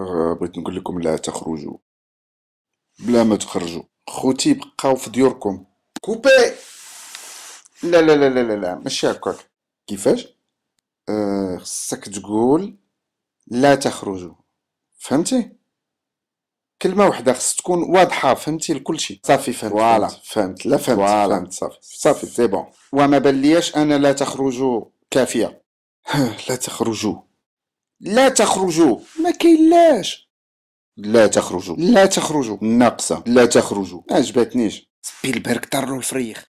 آه، بغيت نقول لكم لا تخرجوا بلا ما تخرجوا خوتي بقاو في ديوركم كوبي لا لا لا لا لا, لا. ماشي هكاك كيفاش آه خصك تقول لا تخرجوا فهمتي كلمه واحده خص تكون واضحه فهمتي لكل شيء صافي فهمت فوالا فهمت لا فهمت فوالا فهمت صافي صافي سي بون وما بان لياش انا لا تخرجوا كافيه لا تخرجوا لا تخرجوا ما كاينلاش لا تخرجوا لا تخرجوا ناقصه لا تخرجوا ما عجبتنيش سبيلبرغ طرو الفريخ